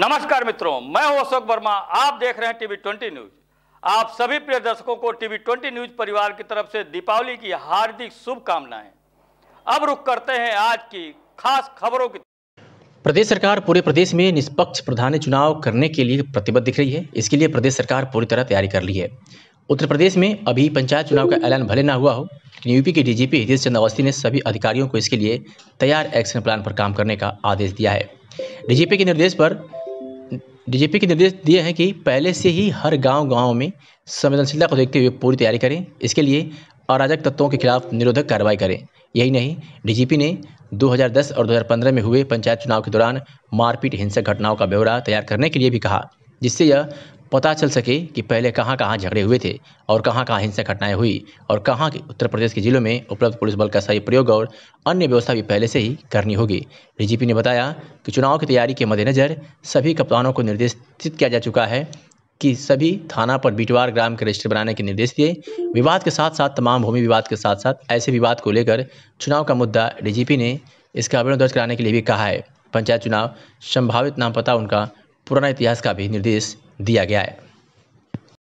नमस्कार मित्रों मैं हूं अशोक वर्मा आप देख रहे हैं टीवी ट्वेंटी न्यूज आप सभी प्रिय दर्शकों को टीवी ट्वेंटी न्यूज परिवार की तरफ से दीपावली की हार्दिक शुभकामनाएं अब रुख करते हैं आज की खास खबरों की प्रदेश सरकार पूरे प्रदेश में निष्पक्ष प्रधान चुनाव करने के लिए प्रतिबद्ध दिख रही है इसके लिए प्रदेश सरकार पूरी तरह तैयारी कर ली है उत्तर प्रदेश में अभी पंचायत चुनाव का ऐलान भले ना हुआ हो लेकिन यूपी के डीजीपी हितेश चंद्र अवस्थी ने सभी अधिकारियों को इसके लिए तैयार एक्शन प्लान पर काम करने का आदेश दिया है डीजीपी के निर्देश पर डीजीपी के निर्देश दिए हैं कि पहले से ही हर गांव गांव में संवेदनशीलता को देखते हुए पूरी तैयारी करें इसके लिए अराजक तत्वों के खिलाफ निरोधक कार्रवाई करें यही नहीं डीजीपी ने 2010 और 2015 में हुए पंचायत चुनाव के दौरान मारपीट हिंसक घटनाओं का ब्यौरा तैयार करने के लिए भी कहा जिससे यह पता चल सके कि पहले कहाँ कहाँ झगड़े हुए थे और कहाँ कहाँ हिंसक घटनाएं हुई और कहाँ के उत्तर प्रदेश के जिलों में उपलब्ध पुलिस बल का सही प्रयोग और अन्य व्यवस्था भी पहले से ही करनी होगी डीजीपी ने बताया कि चुनाव की तैयारी के मद्देनज़र सभी कप्तानों को निर्देशित किया जा चुका है कि सभी थाना पर बिटवार ग्राम के रजिस्टर बनाने के निर्देश दिए विवाद के साथ साथ तमाम भूमि विवाद के साथ साथ ऐसे विवाद को लेकर चुनाव का मुद्दा डीजीपी ने इसका आवेदन दर्ज कराने के लिए भी कहा है पंचायत चुनाव संभावित नाम पता उनका पुराना इतिहास का भी निर्देश दिया गया है